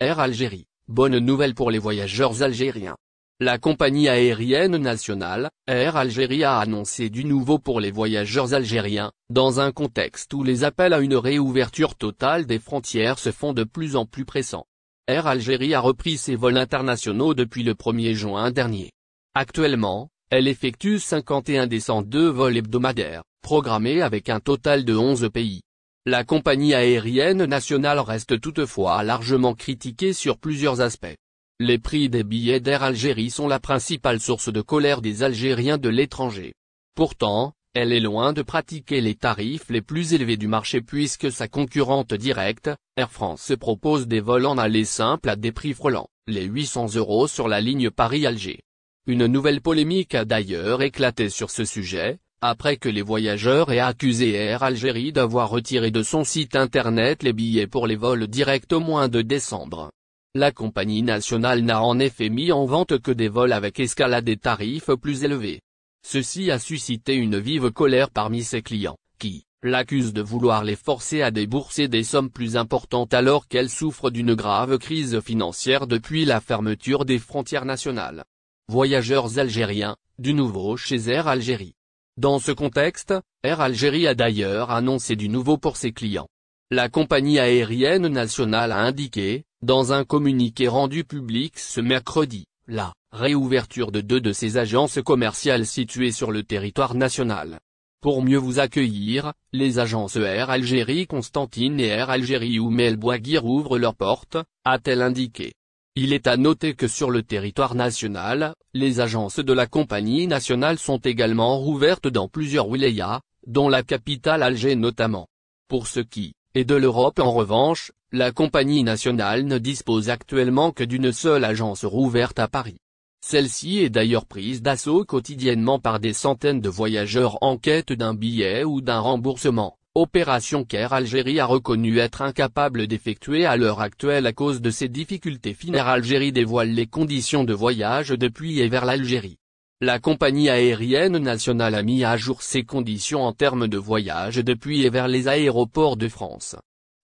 Air Algérie, bonne nouvelle pour les voyageurs algériens. La compagnie aérienne nationale, Air Algérie a annoncé du nouveau pour les voyageurs algériens, dans un contexte où les appels à une réouverture totale des frontières se font de plus en plus pressants. Air Algérie a repris ses vols internationaux depuis le 1er juin dernier. Actuellement, elle effectue 51 des 102 vols hebdomadaires, programmés avec un total de 11 pays. La compagnie aérienne nationale reste toutefois largement critiquée sur plusieurs aspects. Les prix des billets d'Air Algérie sont la principale source de colère des Algériens de l'étranger. Pourtant, elle est loin de pratiquer les tarifs les plus élevés du marché puisque sa concurrente directe, Air France propose des vols en aller simple à des prix frôlants, les 800 euros sur la ligne Paris-Alger. Une nouvelle polémique a d'ailleurs éclaté sur ce sujet, après que les voyageurs aient accusé Air Algérie d'avoir retiré de son site internet les billets pour les vols directs au mois de décembre. La compagnie nationale n'a en effet mis en vente que des vols avec escalade et des tarifs plus élevés. Ceci a suscité une vive colère parmi ses clients, qui, l'accusent de vouloir les forcer à débourser des sommes plus importantes alors qu'elle souffre d'une grave crise financière depuis la fermeture des frontières nationales. Voyageurs algériens, du nouveau chez Air Algérie. Dans ce contexte, Air Algérie a d'ailleurs annoncé du nouveau pour ses clients. La compagnie aérienne nationale a indiqué, dans un communiqué rendu public ce mercredi, la réouverture de deux de ses agences commerciales situées sur le territoire national. Pour mieux vous accueillir, les agences Air Algérie Constantine et Air Algérie Oumel Melbourg ouvrent leurs portes, a-t-elle indiqué. Il est à noter que sur le territoire national, les agences de la compagnie nationale sont également rouvertes dans plusieurs wilayas, dont la capitale Alger notamment. Pour ce qui est de l'Europe en revanche, la compagnie nationale ne dispose actuellement que d'une seule agence rouverte à Paris. Celle-ci est d'ailleurs prise d'assaut quotidiennement par des centaines de voyageurs en quête d'un billet ou d'un remboursement opération qu'Air Algérie a reconnu être incapable d'effectuer à l'heure actuelle à cause de ses difficultés finaires Algérie dévoile les conditions de voyage depuis et vers l'Algérie. La compagnie aérienne nationale a mis à jour ses conditions en termes de voyage depuis et vers les aéroports de France.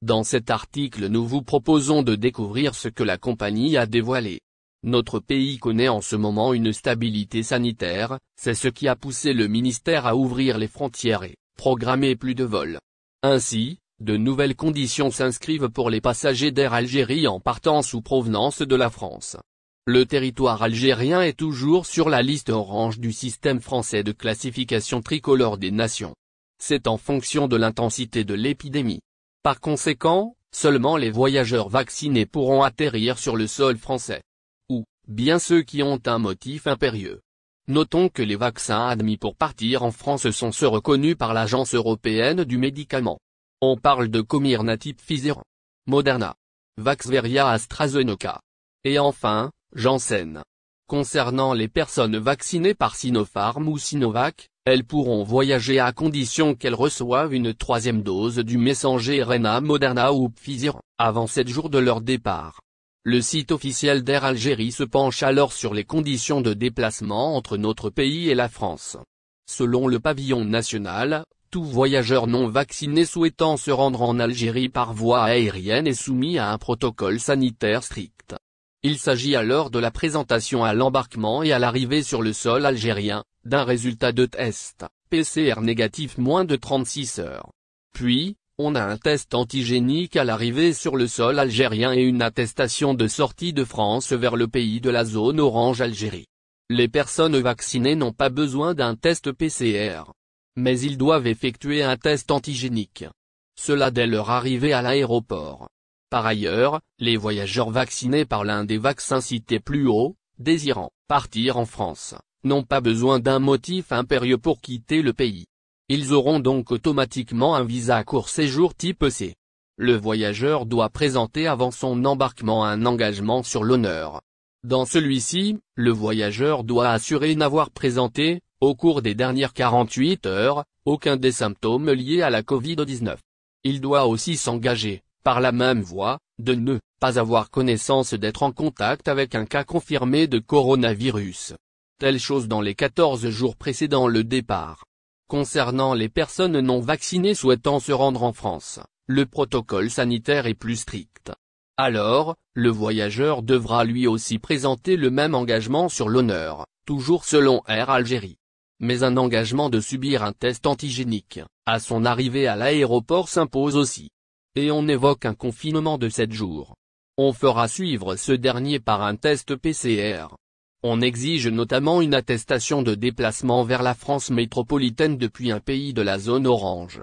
Dans cet article nous vous proposons de découvrir ce que la compagnie a dévoilé. Notre pays connaît en ce moment une stabilité sanitaire, c'est ce qui a poussé le ministère à ouvrir les frontières et programmer plus de vols. Ainsi, de nouvelles conditions s'inscrivent pour les passagers d'Air Algérie en partance ou provenance de la France. Le territoire algérien est toujours sur la liste orange du système français de classification tricolore des nations. C'est en fonction de l'intensité de l'épidémie. Par conséquent, seulement les voyageurs vaccinés pourront atterrir sur le sol français. Ou, bien ceux qui ont un motif impérieux. Notons que les vaccins admis pour partir en France sont ceux reconnus par l'Agence européenne du médicament. On parle de comirnaty Pfizer, Moderna, Vaxveria AstraZeneca. Et enfin, Janssen. Concernant les personnes vaccinées par Sinopharm ou Sinovac, elles pourront voyager à condition qu'elles reçoivent une troisième dose du messager RNA Moderna ou Pfizer, avant 7 jours de leur départ. Le site officiel d'Air Algérie se penche alors sur les conditions de déplacement entre notre pays et la France. Selon le pavillon national, tout voyageur non vacciné souhaitant se rendre en Algérie par voie aérienne est soumis à un protocole sanitaire strict. Il s'agit alors de la présentation à l'embarquement et à l'arrivée sur le sol algérien, d'un résultat de test, PCR négatif moins de 36 heures. Puis, on a un test antigénique à l'arrivée sur le sol algérien et une attestation de sortie de France vers le pays de la zone orange Algérie. Les personnes vaccinées n'ont pas besoin d'un test PCR. Mais ils doivent effectuer un test antigénique. Cela dès leur arrivée à l'aéroport. Par ailleurs, les voyageurs vaccinés par l'un des vaccins cités plus haut, désirant partir en France, n'ont pas besoin d'un motif impérieux pour quitter le pays. Ils auront donc automatiquement un visa à court séjour type C. Le voyageur doit présenter avant son embarquement un engagement sur l'honneur. Dans celui-ci, le voyageur doit assurer n'avoir présenté, au cours des dernières 48 heures, aucun des symptômes liés à la Covid-19. Il doit aussi s'engager, par la même voie, de ne pas avoir connaissance d'être en contact avec un cas confirmé de coronavirus. Telle chose dans les 14 jours précédant le départ. Concernant les personnes non vaccinées souhaitant se rendre en France, le protocole sanitaire est plus strict. Alors, le voyageur devra lui aussi présenter le même engagement sur l'honneur, toujours selon Air Algérie. Mais un engagement de subir un test antigénique, à son arrivée à l'aéroport s'impose aussi. Et on évoque un confinement de 7 jours. On fera suivre ce dernier par un test PCR. On exige notamment une attestation de déplacement vers la France métropolitaine depuis un pays de la zone orange.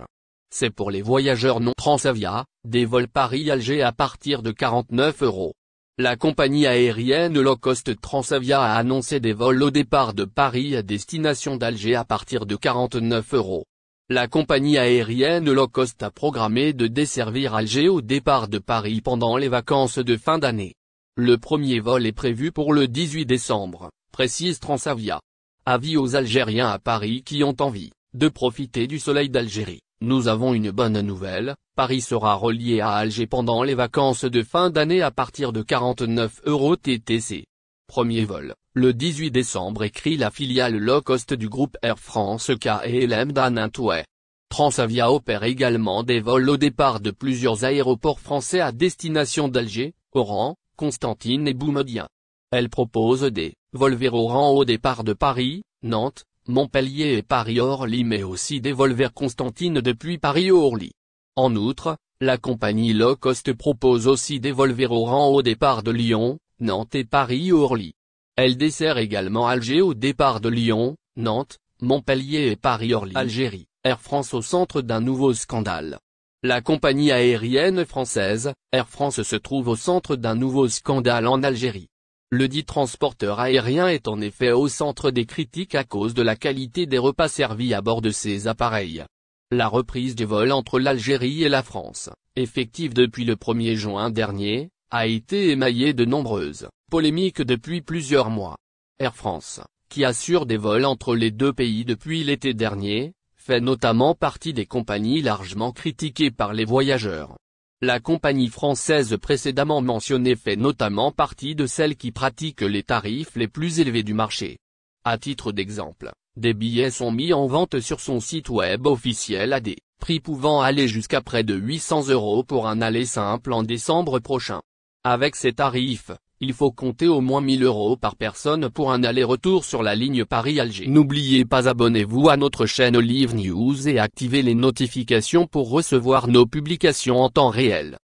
C'est pour les voyageurs non Transavia, des vols Paris-Alger à partir de 49 euros. La compagnie aérienne low cost Transavia a annoncé des vols au départ de Paris à destination d'Alger à partir de 49 euros. La compagnie aérienne low cost a programmé de desservir Alger au départ de Paris pendant les vacances de fin d'année. Le premier vol est prévu pour le 18 décembre, précise Transavia. Avis aux Algériens à Paris qui ont envie de profiter du soleil d'Algérie. Nous avons une bonne nouvelle, Paris sera relié à Alger pendant les vacances de fin d'année à partir de 49 euros TTC. Premier vol, le 18 décembre écrit la filiale low cost du groupe Air France KLM d'Anantouet. Transavia opère également des vols au départ de plusieurs aéroports français à destination d'Alger, Oran, Constantine et Boumedien. Elle propose des volver au rang au départ de Paris, Nantes, Montpellier et Paris-Orly mais aussi des vers Constantine depuis Paris-Orly. En outre, la compagnie low cost propose aussi des vols au rang au départ de Lyon, Nantes et Paris-Orly. Elle dessert également Alger au départ de Lyon, Nantes, Montpellier et Paris-Orly Algérie, Air France au centre d'un nouveau scandale. La compagnie aérienne française, Air France se trouve au centre d'un nouveau scandale en Algérie. Le dit transporteur aérien est en effet au centre des critiques à cause de la qualité des repas servis à bord de ses appareils. La reprise des vols entre l'Algérie et la France, effective depuis le 1er juin dernier, a été émaillée de nombreuses polémiques depuis plusieurs mois. Air France, qui assure des vols entre les deux pays depuis l'été dernier, fait notamment partie des compagnies largement critiquées par les voyageurs. La compagnie française précédemment mentionnée fait notamment partie de celles qui pratiquent les tarifs les plus élevés du marché. À titre d'exemple, des billets sont mis en vente sur son site web officiel à des prix pouvant aller jusqu'à près de 800 euros pour un aller simple en décembre prochain. Avec ces tarifs, il faut compter au moins 1000 euros par personne pour un aller-retour sur la ligne Paris-Alger. N'oubliez pas abonnez-vous à notre chaîne Live News et activez les notifications pour recevoir nos publications en temps réel.